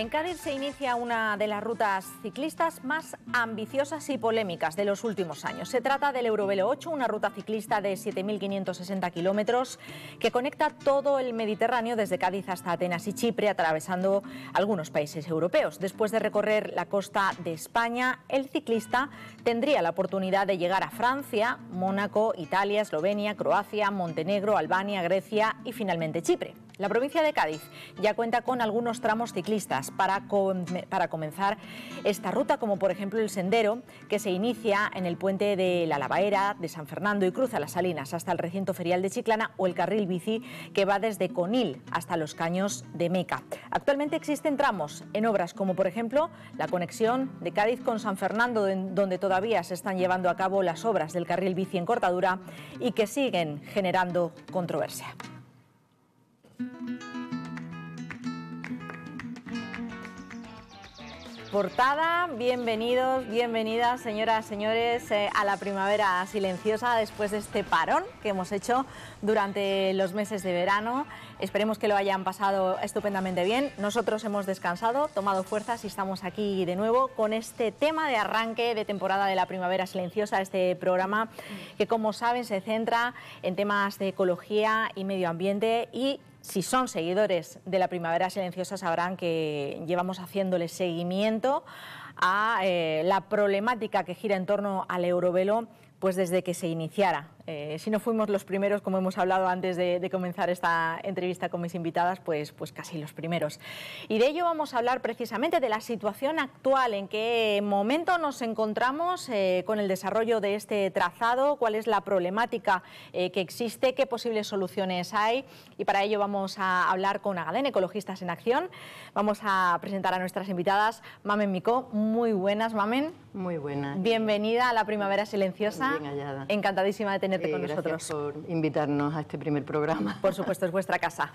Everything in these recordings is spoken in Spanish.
En Cádiz se inicia una de las rutas ciclistas más ambiciosas y polémicas de los últimos años. Se trata del Eurovelo 8, una ruta ciclista de 7.560 kilómetros que conecta todo el Mediterráneo desde Cádiz hasta Atenas y Chipre, atravesando algunos países europeos. Después de recorrer la costa de España, el ciclista tendría la oportunidad de llegar a Francia, Mónaco, Italia, Eslovenia, Croacia, Montenegro, Albania, Grecia y finalmente Chipre. La provincia de Cádiz ya cuenta con algunos tramos ciclistas para, comenzar esta ruta, como por ejemplo el sendero que se inicia en el puente de la Lavaera de San Fernando y cruza las Salinas hasta el recinto ferial de Chiclana o el carril bici que va desde Conil hasta los caños de Meca. Actualmente existen tramos en obras como por ejemplo la conexión de Cádiz con San Fernando, donde todavía se están llevando a cabo las obras del carril bici en cortadura y que siguen generando controversia. Portada, bienvenidos, bienvenidas señoras, señores, eh, a la primavera silenciosa después de este parón que hemos hecho durante los meses de verano. Esperemos que lo hayan pasado estupendamente bien. Nosotros hemos descansado, tomado fuerzas y estamos aquí de nuevo con este tema de arranque de temporada de la primavera silenciosa, este programa que como saben se centra en temas de ecología y medio ambiente y si son seguidores de la Primavera Silenciosa sabrán que llevamos haciéndole seguimiento a eh, la problemática que gira en torno al eurovelo pues desde que se iniciara eh, si no fuimos los primeros, como hemos hablado antes de, comenzar esta entrevista con mis invitadas, pues, pues casi los primeros. Y de ello vamos a hablar precisamente de la situación actual, en qué momento nos encontramos eh, con el desarrollo de este trazado, cuál es la problemática eh, que existe, qué posibles soluciones hay. Y para ello vamos a hablar con Agadén, Ecologistas en Acción. Vamos a presentar a nuestras invitadas, Mamen Mico. Muy buenas, Mamen. Muy buenas. Bienvenida a la Primavera Silenciosa. Bien Encantadísima de tener Gracias nosotros. por invitarnos a este primer programa. Por supuesto, es vuestra casa.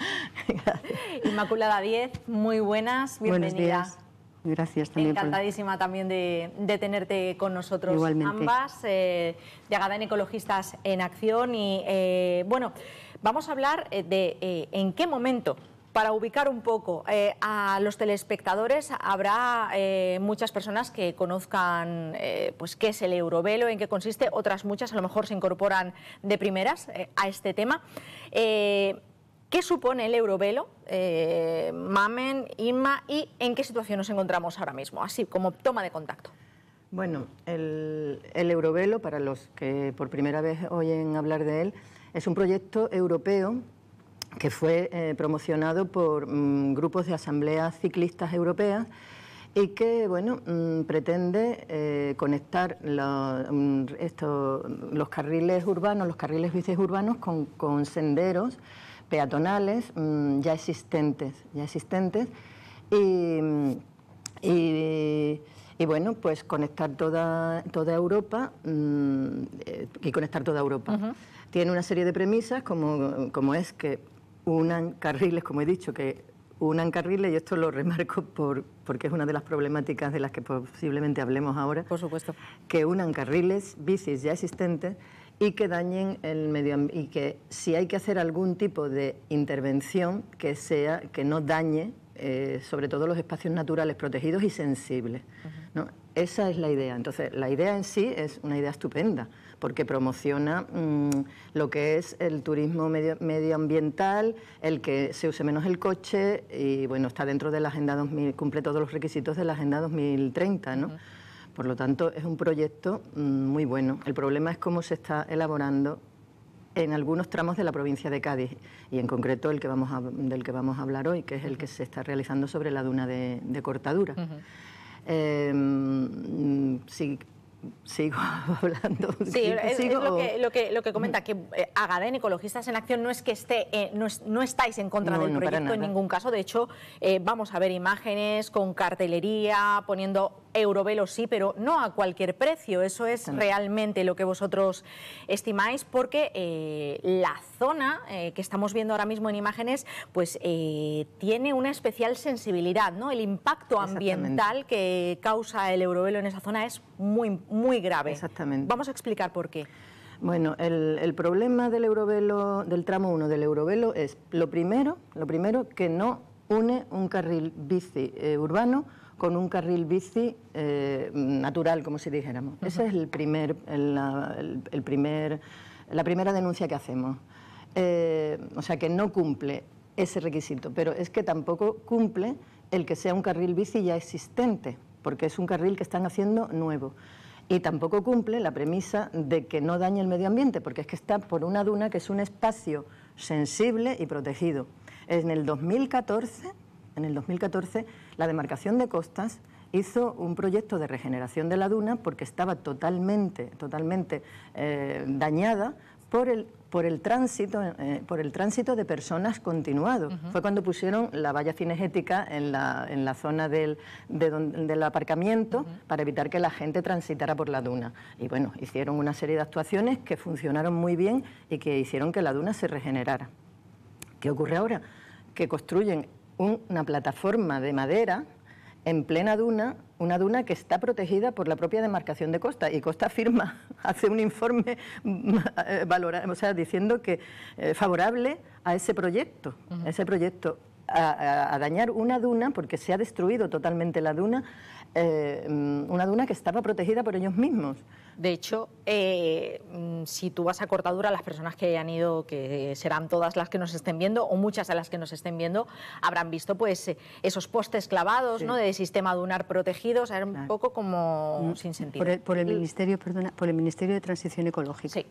Inmaculada 10, muy buenas, bienvenida. Buenos días. Gracias también. Encantadísima también de, tenerte con nosotros ambas, eh, de Agadán Ecologistas en Acción. Y eh, bueno, vamos a hablar eh, de eh, en qué momento para ubicar un poco eh, a los telespectadores, habrá eh, muchas personas que conozcan eh, pues, qué es el eurovelo, en qué consiste, otras muchas a lo mejor se incorporan de primeras a este tema. ¿Qué supone el eurovelo, Mamen, Inma, y en qué situación nos encontramos ahora mismo, así como toma de contacto? Bueno, el, el eurovelo, para los que por primera vez oyen hablar de él, es un proyecto europeo que fue eh, promocionado por mm, grupos de asambleas ciclistas europeas y que bueno mm, pretende eh, conectar mm, los carriles urbanos, los carriles bicis urbanos con, senderos peatonales ya existentes, ya existentes y, bueno, pues conectar toda, toda Europa eh, y conectar toda Europa. Tiene una serie de premisas, como, como es que unan carriles, como he dicho, que unan carriles, y esto lo remarco por, porque es una de las problemáticas de las que posiblemente hablemos ahora. Por supuesto. Que unan carriles, bicis ya existentes y que dañen el medio y que si hay que hacer algún tipo de intervención que sea que no dañe eh, sobre todo los espacios naturales protegidos y sensibles. Esa es la idea. Entonces, la idea en sí es una idea estupenda, porque promociona mm, lo que es el turismo medioambiental, el que se use menos el coche y, bueno, está dentro de la Agenda 2000, cumple todos los requisitos de la Agenda 2030, ¿no? Por lo tanto, es un proyecto mm, muy bueno. El problema es cómo se está elaborando en algunos tramos de la provincia de Cádiz y en concreto el que vamos del que vamos a hablar hoy, que es el que se está realizando sobre la duna de, cortadura sigo hablando. lo, que, lo, que, comenta, que eh, Ecologistas en Acción, no es que esté, eh, no, estáis en contra del proyecto en ningún caso. De hecho, eh, vamos a ver imágenes con cartelería, poniendo Eurovelo sí, pero no a cualquier precio. Eso es realmente lo que vosotros estimáis, porque eh, la zona eh, que estamos viendo ahora mismo en imágenes, pues eh, tiene una especial sensibilidad, ¿no? El impacto ambiental que causa el Eurovelo en esa zona es muy, muy grave. Exactamente. Vamos a explicar por qué. Bueno, el, problema del Eurovelo, del tramo 1 del Eurovelo es lo primero, lo primero que no une un carril bici urbano con un carril bici eh, natural, como si dijéramos. ...esa Ese es el primer, primer, la primera denuncia que hacemos. Eh, o sea, que no cumple ese requisito, pero es que tampoco cumple el que sea un carril bici ya existente, porque es un carril que están haciendo nuevo. Y tampoco cumple la premisa de que no dañe el medio ambiente, porque es que está por una duna que es un espacio sensible y protegido. En el 2014 en el 2014, la demarcación de costas hizo un proyecto de regeneración de la duna porque estaba totalmente, totalmente eh, dañada por el, por el, tránsito, eh, por el tránsito de personas continuado. Fue cuando pusieron la valla cinegética en la, zona del, aparcamiento para evitar que la gente transitara por la duna. Y bueno, hicieron una serie de actuaciones que funcionaron muy bien y que hicieron que la duna se regenerara. ¿Qué ocurre ahora? que construyen una plataforma de madera en plena duna, una duna que está protegida por la propia demarcación de Costa. Y Costa firma, hace un informe valora, o sea, diciendo que eh, favorable a ese proyecto, a ese proyecto a, dañar una duna, porque se ha destruido totalmente la duna, eh, una duna que estaba protegida por ellos mismos. De hecho, eh, mm, si tú vas a Cortadura, las personas que hayan ido, que serán todas las que nos estén viendo, o muchas de las que nos estén viendo, habrán visto pues eh, esos postes clavados ¿no? de sistema dunar protegidos, era un poco como mm. sin sentido. Por el, Ministerio, por el Ministerio de Transición Ecológica. Sí.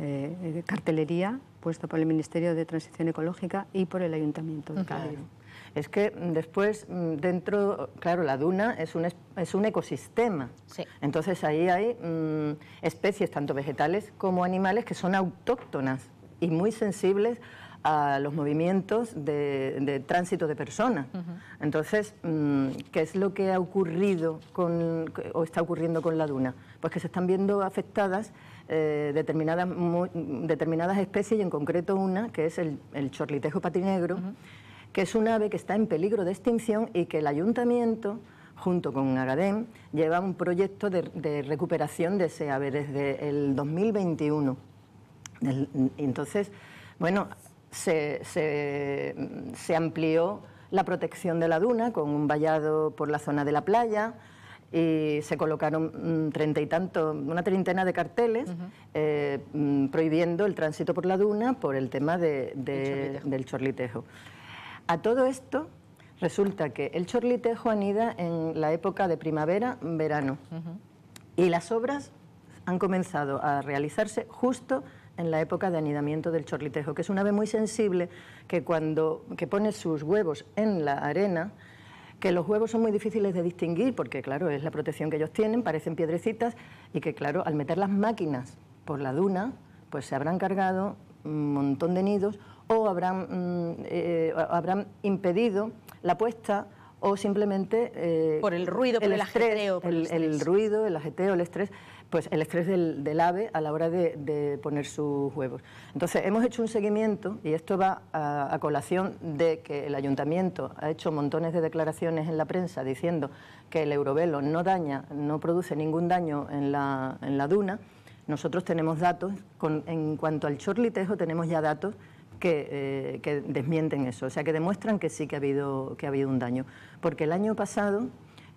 Eh, eh, cartelería puesta por el Ministerio de Transición Ecológica y por el Ayuntamiento de Cádiz. Es que mm, después, mm, dentro, claro, la duna es un, es un ecosistema. Entonces ahí hay mm, especies, tanto vegetales como animales, que son autóctonas y muy sensibles a los movimientos de, tránsito de personas. Entonces, mm, ¿qué es lo que ha ocurrido con, o está ocurriendo con la duna? Pues que se están viendo afectadas eh, determinadas, determinadas especies y en concreto una, que es el, chorlitejo patinegro, que es un ave que está en peligro de extinción y que el ayuntamiento junto con Agadem, lleva un proyecto de, de recuperación de ese ave desde el 2021. Entonces, bueno, se, amplió la protección de la duna con un vallado por la zona de la playa y se colocaron mm, treinta y tanto, una treintena de carteles eh, mm, prohibiendo el tránsito por la duna por el tema del chorlitejo. A todo esto resulta que el chorlitejo anida en la época de primavera-verano y las obras han comenzado a realizarse justo en la época de anidamiento del chorlitejo, que es un ave muy sensible que cuando que pone sus huevos en la arena, que los huevos son muy difíciles de distinguir porque claro, es la protección que ellos tienen, parecen piedrecitas y que claro, al meter las máquinas por la duna, pues se habrán cargado un montón de nidos o habrán, mm, eh, habrán impedido la puesta o simplemente... Eh, por el ruido, por el, estrés, Por el, el ruido, el ajeteo, el estrés pues el estrés del, ave a la hora de, poner sus huevos. Entonces, hemos hecho un seguimiento, y esto va a, colación de que el ayuntamiento ha hecho montones de declaraciones en la prensa diciendo que el eurovelo no daña, no produce ningún daño en la, en la duna. Nosotros tenemos datos, en cuanto al chorlitejo tenemos ya datos eh, que, desmienten eso, o sea, que demuestran que sí que ha habido, que ha habido un daño. Porque el año pasado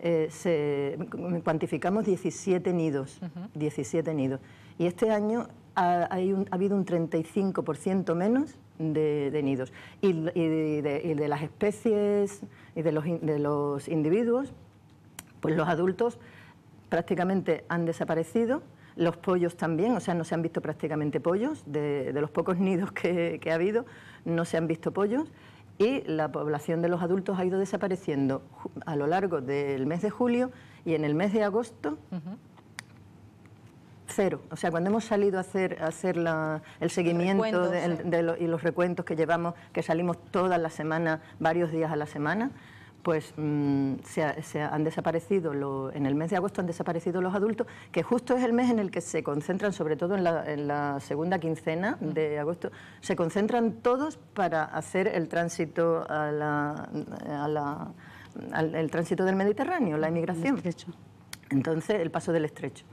eh, se, mm, cuantificamos 17 nidos, 17 nidos. Y este año ha, habido un 35% menos de, nidos. Y, de, las especies y de los, de los individuos, pues los adultos prácticamente han desaparecido los pollos también, o sea, no se han visto prácticamente pollos, de, los pocos nidos que, ha habido, no se han visto pollos y la población de los adultos ha ido desapareciendo a lo largo del mes de julio y en el mes de agosto cero. O sea, cuando hemos salido a hacer, el seguimiento y los recuentos que llevamos, que salimos todas las semanas, varios días a la semana, pues mm, se, han desaparecido, en el mes de agosto han desaparecido los adultos, que justo es el mes en el que se concentran, sobre todo en la, segunda quincena de agosto, se concentran todos para hacer el tránsito la, el tránsito del Mediterráneo, la emigración. Entonces, el paso del estrecho.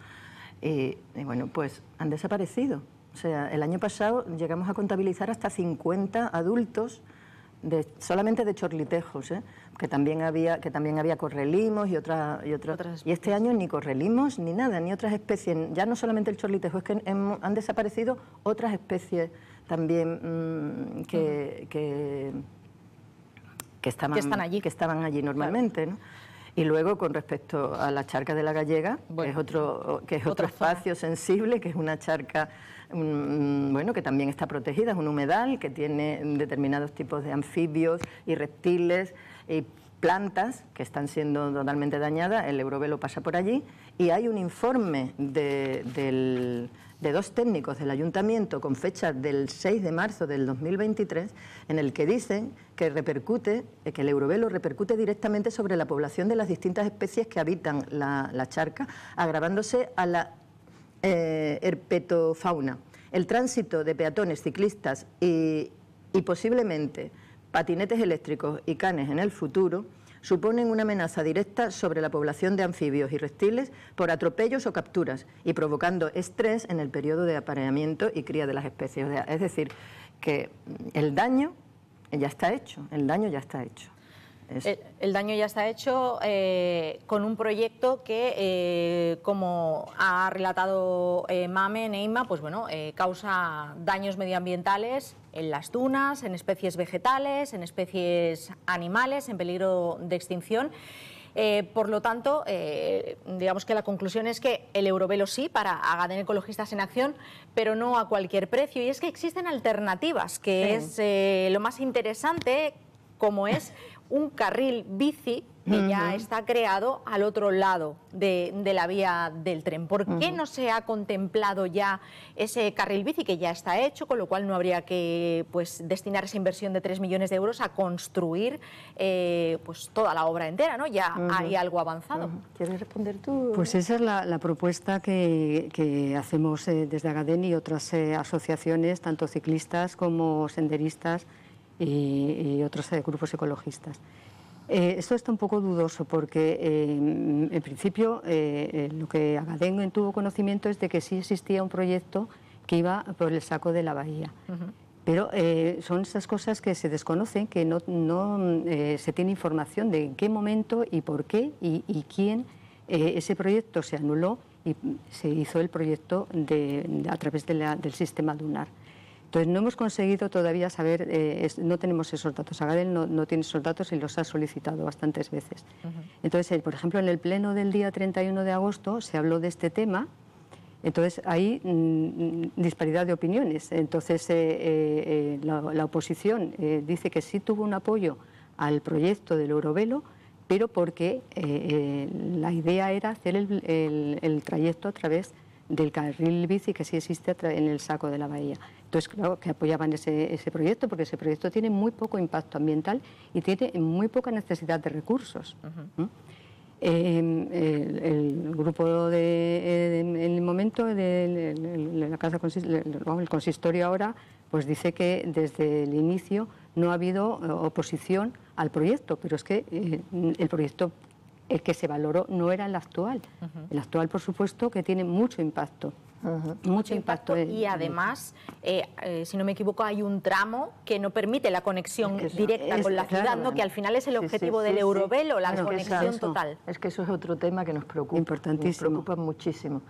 y, bueno, pues han desaparecido. O sea, el año pasado llegamos a contabilizar hasta 50 adultos solamente de chorlitejos, ¿eh? que también había que también había correlimos y otra, y otras otras y este año ni correlimos ni nada ni otras especies ya no solamente el chorlitejo es que han desaparecido otras especies también mm, que, que, que, estaban, están allí que estaban allí normalmente Y luego, con respecto a la charca de la Gallega, que es otro, que es otro espacio sensible, que es una charca mm, mm, bueno, que también está protegida, es un humedal que tiene determinados tipos de anfibios y reptiles. ...y plantas que están siendo totalmente dañadas, el Eurovelo pasa por allí, y hay un informe de, de dos técnicos del ayuntamiento con fecha del 6 de marzo del 2023, en el que dicen que repercute, eh, que el eurovelo repercute directamente sobre la población de las distintas especies que habitan la, charca, agravándose a la eh, herpetofauna. El tránsito de peatones, ciclistas y posiblemente patinetes eléctricos y canes en el futuro suponen una amenaza directa sobre la población de anfibios y reptiles por atropellos o capturas y provocando estrés en el periodo de apareamiento y cría de las especies. es decir, que el daño ya está hecho, el daño ya está hecho. El, daño ya está hecho eh, con un proyecto que, eh, como ha relatado eh, Mame, Neima, pues bueno, eh, causa daños medioambientales en las dunas, en especies vegetales, en especies animales en peligro de extinción. Eh, por lo tanto, eh, digamos que la conclusión es que el eurovelo sí para Agaden Ecologistas en Acción, pero no a cualquier precio. Y es que existen alternativas, que es eh, lo más interesante, como es un carril bici ...que ya está creado al otro lado de, la vía del tren. ¿Por qué no se ha contemplado ya ese carril bici que ya está hecho, con lo cual no habría que pues, destinar esa inversión de 3 millones de euros a construir eh, pues, toda la obra entera? ¿no? Ya hay algo avanzado. ¿Quieres responder tú? Pues esa es la, propuesta que, hacemos eh, desde Agadén y otras eh, asociaciones, tanto ciclistas como senderistas y otros grupos ecologistas. Eh, esto está un poco dudoso porque, eh, en principio, eh, lo que Agadengo tuvo conocimiento es de que sí existía un proyecto que iba por el saco de la bahía. Pero son esas cosas que se desconocen, que no, se tiene información de en qué momento y por qué y, quién ese proyecto se anuló y se hizo el proyecto a través del sistema lunar. Entonces, no hemos conseguido todavía saber, eh, no tenemos esos datos. Agadel no, tiene esos datos y los ha solicitado bastantes veces. Entonces, eh, por ejemplo, en el pleno del día 31 de agosto se habló de este tema. Entonces, hay mm, disparidad de opiniones. Entonces, eh, la, oposición dice que sí tuvo un apoyo al proyecto del Eurovelo, pero porque la idea era hacer el, el trayecto a través de del carril bici que sí existe en el saco de la bahía. Entonces, creo que apoyaban ese, proyecto, porque ese proyecto tiene muy poco impacto ambiental y tiene muy poca necesidad de recursos. Em, el, grupo de, en el momento de, la casa el consistorio ahora, pues dice que desde el inicio no ha habido eh, oposición al proyecto, pero es que eh, el proyecto es que se valoró no era el actual. El actual, por supuesto, que tiene mucho impacto. Mucho impacto. Y además, eh, eh, si no me equivoco, hay un tramo que no permite la conexión directa con la ciudad, ¿no? que al final es el objetivo del Eurovelo, la conexión total. Es que eso es otro tema que nos preocupa. Nos preocupa muchísimo.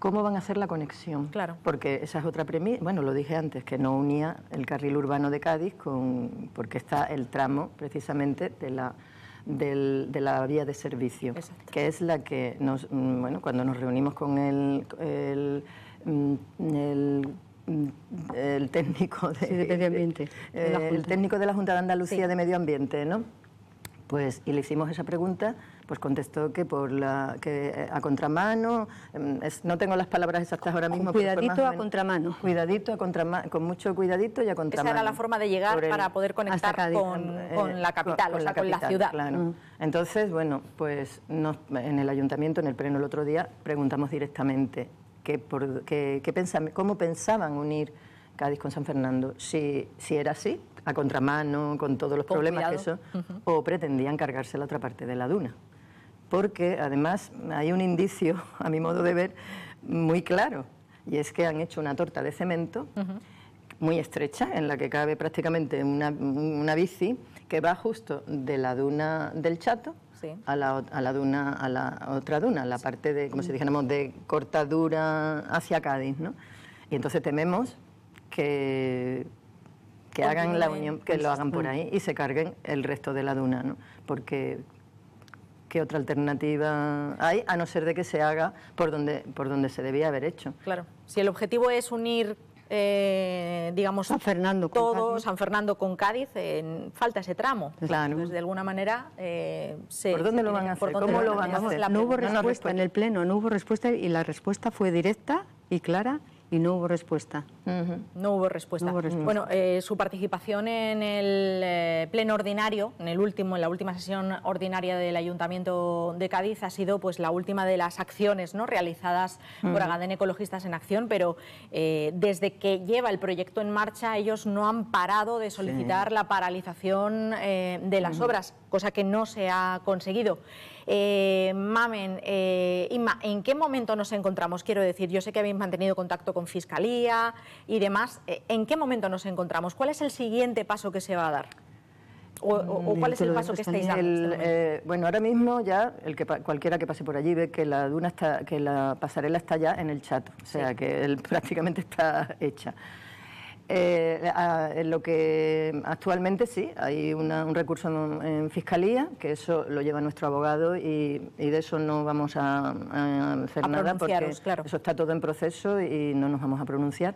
¿Cómo van a hacer la conexión? Claro. Porque esa es otra premisa, bueno, lo dije antes, que no unía el carril urbano de Cádiz con, porque está el tramo precisamente de la de la vía de servicio, que es la que nos, mm, bueno, cuando nos reunimos con el, el, mm, mm, técnico de, medio ambiente, el técnico de la Junta de Andalucía de Medio Ambiente, ¿no? Pues y le hicimos esa pregunta pues contestó que por la que eh, a contramano, em, no tengo las palabras exactas ahora mismo. Cuidadito a contramano. Cuidadito a contramano, con mucho cuidadito y a contramano. Esa era la forma de llegar para poder conectar con, la capital, o sea, con la, ciudad. Claro. Mm. Entonces, bueno, pues en el ayuntamiento, en el pleno el otro día, preguntamos directamente que por, cómo pensaban unir Cádiz con San Fernando, si, si era así, a contramano, con todos los problemas eso, o pretendían cargarse la otra parte de la duna porque además hay un indicio, a mi modo de ver, muy claro, y es que han hecho una torta de cemento muy estrecha, en la que cabe prácticamente una, bici, que va justo de la duna del Chato a, la, duna, a la otra duna, la parte de, como si dijéramos, de cortadura hacia Cádiz, ¿no? Y entonces tememos que que hagan la unión, que lo hagan por ahí y se carguen el resto de la duna, ¿no? Porque ¿Qué otra alternativa hay? A no ser de que se haga por donde, por donde se debía haber hecho. Claro. Si el objetivo es unir eh, digamos, San Fernando con Cádiz. San Fernando con Cádiz, falta ese tramo. Claro. Entonces, de alguna manera, eh, se, ¿por dónde lo van a hacer? ¿Cómo lo van, a hacer? No hubo respuesta en el Pleno, no hubo respuesta y la respuesta fue directa y clara y no hubo respuesta. no, hubo respuesta. Bueno, eh, su participación en el eh, pleno ordinario, en el último, en la última sesión ordinaria del Ayuntamiento de Cádiz, ha sido pues la última de las acciones ¿no? realizadas por Agadén Ecologistas en Acción, pero eh, desde que lleva el proyecto en marcha, ellos no han parado de solicitar la paralización de las obras, cosa que no se ha conseguido. Eh, Mamen, eh, Inma, ¿en qué momento nos encontramos? Quiero decir, yo sé que habéis mantenido contacto con Fiscalía y demás. Eh, ¿En qué momento nos encontramos? ¿Cuál es el siguiente paso que se va a dar? ¿O, cuál es el paso que estáis dando? Este eh, bueno, ahora mismo ya el que, cualquiera que pase por allí ve que la duna está, que la pasarela está ya en el chat, o sea que él prácticamente está hecha. Eh, lo que actualmente sí, hay un recurso en, fiscalía, que eso lo lleva nuestro abogado y, de eso no vamos a, hacer nada porque eso está todo en proceso y no nos vamos a pronunciar.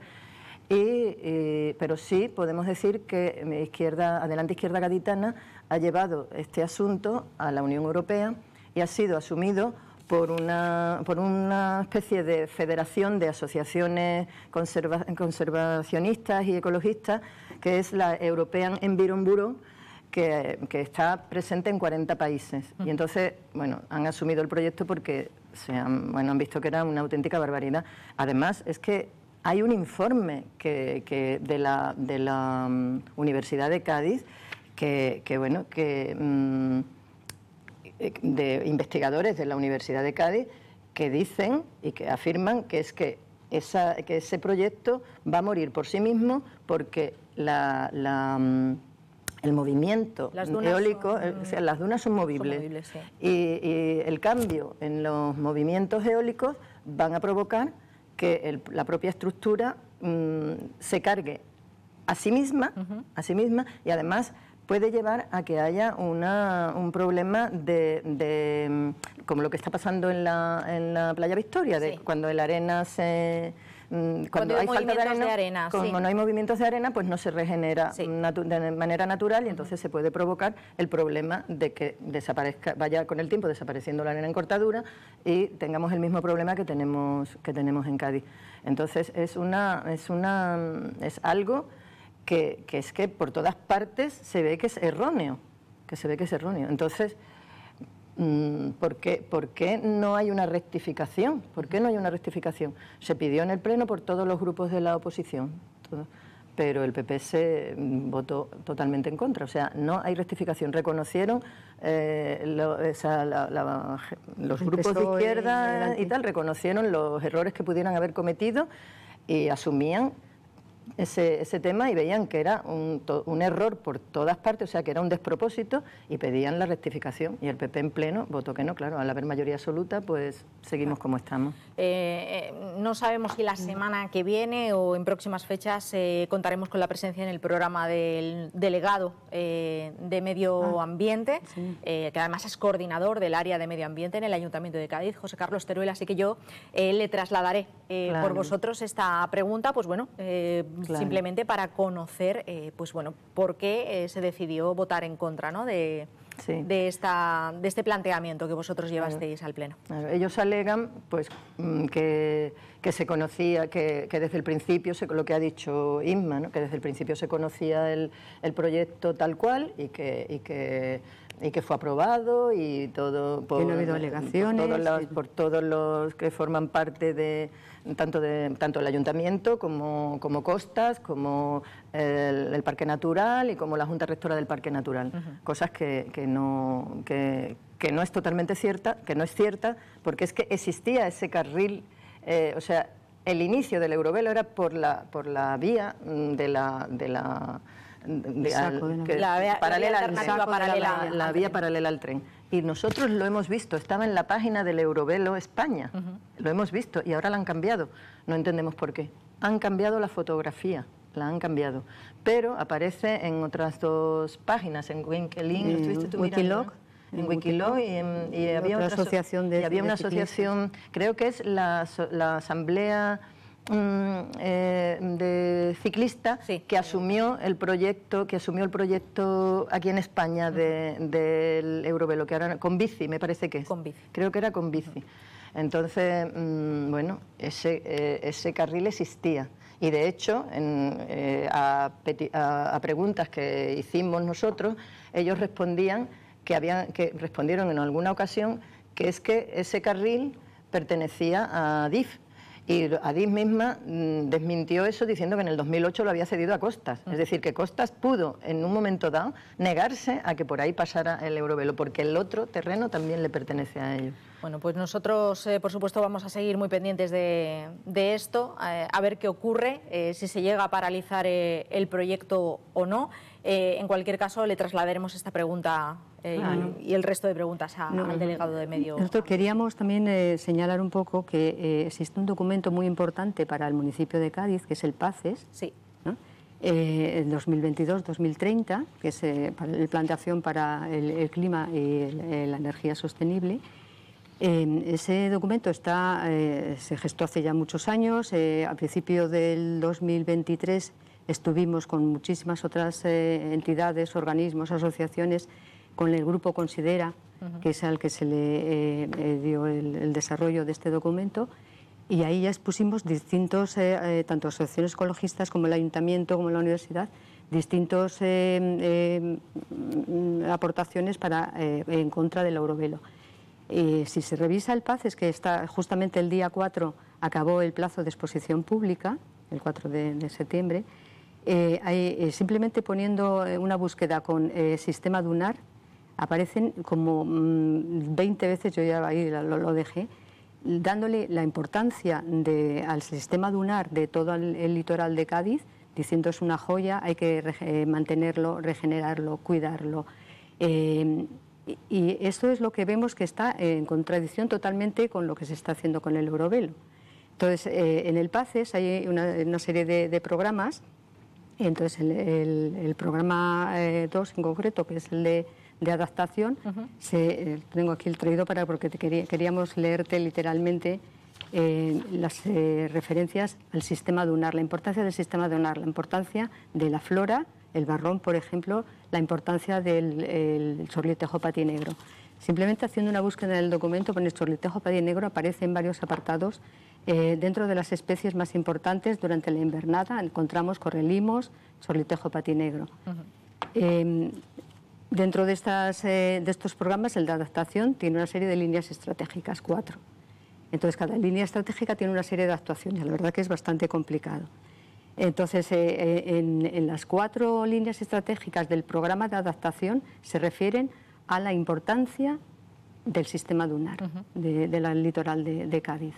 pero sí podemos decir que izquierda, Adelante Izquierda Gaditana ha llevado este asunto a la Unión Europea y ha sido asumido por una, por una especie de federación de asociaciones conservacionistas y ecologistas, que es la European Environment Bureau, que, está presente en 40 países. Y entonces, bueno, han asumido el proyecto porque se han, bueno, han visto que era una auténtica barbaridad. Además, es que hay un informe que, que de, la, de la mm, Universidad de Cádiz que, que bueno, que... Mm, eh, de investigadores de la Universidad de Cádiz que dicen y que afirman que es que, ese proyecto va a morir por sí mismo porque la, mm, el movimiento eólico, eh, o sea, las dunas son movibles, y, el cambio en los movimientos eólicos van a provocar que la propia estructura mm, se cargue a sí misma, a sí misma y además puede llevar a que haya un problema de, mm, como lo que está pasando en la, playa Victoria, de cuando el arena se mm, cuando, hay, de arena, como no hay movimientos de arena, pues no se regenera de manera natural y entonces se puede provocar el problema de que desaparezca, vaya con el tiempo desapareciendo la arena en cortadura y tengamos el mismo problema que tenemos que tenemos en Cádiz. Entonces es una es una mm, es algo que, es que por todas partes se ve que es erróneo, que se ve que es erróneo. Entonces, mm, ¿por qué, no hay una rectificación? ¿Por qué no hay una rectificación? Se pidió en el Pleno por todos los grupos de la oposición, pero el PP se mm, votó totalmente en contra, o sea, no hay rectificación. Reconocieron eh, los grupos de izquierda y tal, reconocieron los errores que pudieran haber cometido y asumían ese, tema y veían que era un, error por todas partes, o sea, que era un despropósito y pedían la rectificación. Y el PP en pleno votó que no, claro, al haber mayoría absoluta, pues seguimos como estamos. Eh, eh, no sabemos si la semana que viene o en próximas fechas eh, contaremos con la presencia en el programa del delegado de Medio ah, Ambiente, que además es coordinador del área de Medio Ambiente en el Ayuntamiento de Cádiz, José Carlos Teruel, así que yo le trasladaré por vosotros esta pregunta, pues bueno, simplemente para conocer, eh, pues bueno, por qué eh, se decidió votar en contra, ¿no? De, esta, de este planteamiento que vosotros llevasteis al Pleno. Ellos alegan pues, mm, que, que se conocía, que, desde el principio, se, lo que ha dicho Inma, que desde el principio se conocía el, el proyecto tal cual y que, y que y que fue aprobado y todo no habido alegaciones, por todos los que forman parte de, tanto, de, tanto el ayuntamiento como, como Costas, como el, Parque Natural y como la Junta Rectora del Parque Natural. Cosas que, que no, es totalmente cierta, que no es cierta, porque es que existía ese carril, eh, o sea, el inicio del Eurovelo era por la, por la vía mm, de la... De la la vía paralela al tren. Y nosotros lo hemos visto, estaba en la página del Eurovelo España, lo hemos visto y ahora la han cambiado. No entendemos por qué. Han cambiado la fotografía, la han cambiado. Pero aparece en otras dos páginas, en Winkelin, ¿lo en, en y, había otra, asociación de, había una este asociación, creo que es la Asamblea Mm, eh, de ciclista que asumió el proyecto que asumió el proyecto aquí en España del Eurovelo que ahora con bici me parece que es con creo que era con bici entonces mm, bueno ese eh, ese carril existía y de hecho en, eh, a, preguntas que hicimos nosotros ellos respondían que habían que respondieron en alguna ocasión que es que ese carril pertenecía a DIF y Adif misma mm, desmintió eso diciendo que en el 2008 lo había cedido a Costas. Es mm. decir, que Costas pudo en un momento dado negarse a que por ahí pasara el Eurovelo, porque el otro terreno también le pertenece a ellos. Bueno, pues nosotros, eh, por supuesto, vamos a seguir muy pendientes de, esto, eh, a ver qué ocurre, eh, si se llega a paralizar el proyecto o no. Eh, en cualquier caso, le trasladaremos esta pregunta eh, y, el resto de preguntas al delegado de medio. Nosotros queríamos también eh, señalar un poco que existe un documento muy importante para el municipio de Cádiz, que es el PACES. Sí. el 2022-2030, que es el Plan de Acción para el, clima y la energía sostenible. Em, ese documento está, se gestó hace ya muchos años. a principio del 2023 Estuvimos con muchísimas otras eh, entidades, organismos, asociaciones, con el grupo Considera, que es al que se le eh, eh, dio el, desarrollo de este documento, y ahí ya expusimos distintos, tanto asociaciones ecologistas como el ayuntamiento, como la universidad, distintos aportaciones para, en contra del eurovelo. si se revisa el PAZ, es que está, justamente el día 4 acabó el plazo de exposición pública, el 4 de septiembre, eh, eh, simplemente poniendo eh, una búsqueda con sistema dunar, aparecen como 20 mm, veces, yo ya ahí lo, dejé, dándole la importancia al sistema dunar de todo el, litoral de Cádiz, diciendo es una joya, hay que mantenerlo, regenerarlo, cuidarlo. y esto es lo que vemos que está en contradicción totalmente con lo que se está haciendo con el eurovelo. Entonces, en el PACES hay una, serie de programas entonces, el, programa 2 eh, en concreto, que es el de, adaptación, se, eh, tengo aquí el traído para porque queríamos leerte literalmente eh, las referencias al sistema dunar, la importancia del sistema dunar, la importancia de la flora, el barrón, por ejemplo, la importancia del el patinegro. Simplemente haciendo una búsqueda en el documento con el sorletejo patinegro aparece en varios apartados eh, dentro de las especies más importantes durante la invernada encontramos correlimos, solitejo patinegro. Eh, dentro de, estas, eh, de, estos programas, el de adaptación tiene una serie de líneas estratégicas, cuatro. Entonces, cada línea estratégica tiene una serie de actuaciones. La verdad que es bastante complicado. Entonces, en, las cuatro líneas estratégicas del programa de adaptación se refieren a la importancia del sistema dunar, del de, litoral de Cádiz.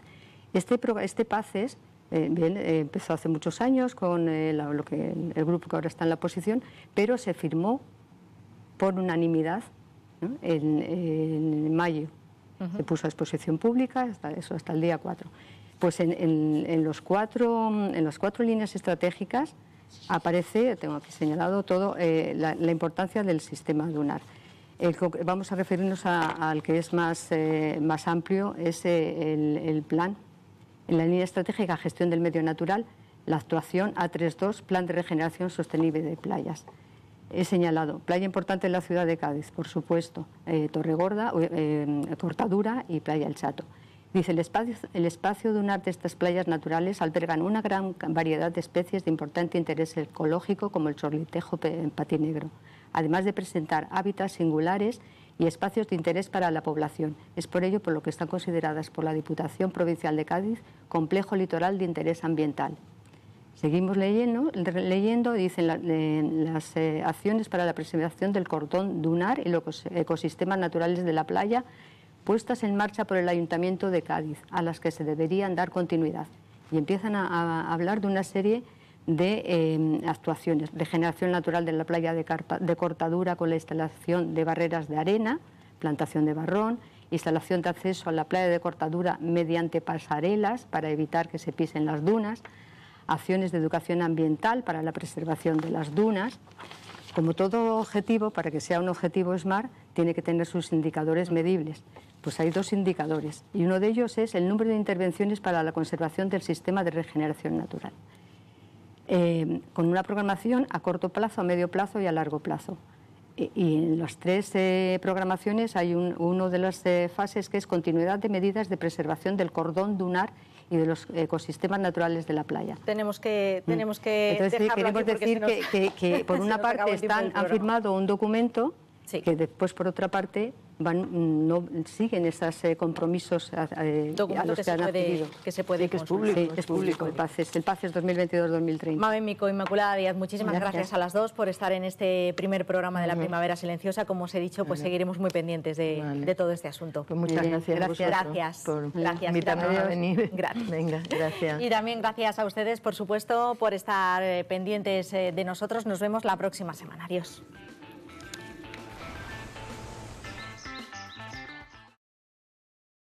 Este, este PACES eh, eh, empezó hace muchos años con eh, el grupo que ahora está en la oposición, pero se firmó por unanimidad en, mayo. Se puso a exposición pública, hasta, eso hasta el día 4. Pues en, los cuatro, en las cuatro líneas estratégicas aparece, tengo aquí señalado todo, la, importancia del sistema lunar. vamos a referirnos al que es más, más amplio, es el, el plan en la línea estratégica Gestión del Medio Natural, la actuación A32, Plan de Regeneración Sostenible de Playas. He señalado, playa importante en la ciudad de Cádiz, por supuesto, eh, Torregorda, eh, Cortadura y Playa El Chato. Dice, el espacio, el espacio dunar de estas playas naturales albergan una gran variedad de especies de importante interés ecológico como el chorlitejo patinegro, además de presentar hábitats singulares y espacios de interés para la población. Es por ello por lo que están consideradas por la Diputación Provincial de Cádiz complejo litoral de interés ambiental. Seguimos leyendo, leyendo dicen eh, las eh, acciones para la preservación del cordón dunar y los ecosistemas naturales de la playa puestas en marcha por el Ayuntamiento de Cádiz, a las que se deberían dar continuidad. Y empiezan a hablar de una serie de eh, actuaciones. Regeneración natural de la playa de, de, cortadura con la instalación de barreras de arena, plantación de barrón, instalación de acceso a la playa de cortadura mediante pasarelas para evitar que se pisen las dunas, acciones de educación ambiental para la preservación de las dunas. Como todo objetivo, para que sea un objetivo SMART, tiene que tener sus indicadores medibles. Pues hay dos indicadores y uno de ellos es el número de intervenciones para la conservación del sistema de regeneración natural. Em, con una programación a corto plazo, a medio plazo y a largo plazo. E, y, en las tres eh, programaciones hay un, uno de las eh, fases que es continuidad de medidas de preservación del cordón dunar y de los ecosistemas naturales de la playa. Tenemos que, mm. tenemos que Entonces, queremos decir que, por una parte están, han firmado un documento que después por otra parte van, no siguen esos compromisos que, se puede sí, que es público. el PACES, 2022-2030. Mame Mico, Inmaculada Díaz, muchísimas gracias. a las dos por estar en este primer programa de la Primavera Silenciosa. Como os he dicho, pues seguiremos muy pendientes de, todo este asunto. Pues muchas gracias. Por Invitarme a venir. gracias. Y también gracias a ustedes, por supuesto, por estar eh, pendientes eh, de nosotros. Nos vemos la próxima semana. Adiós.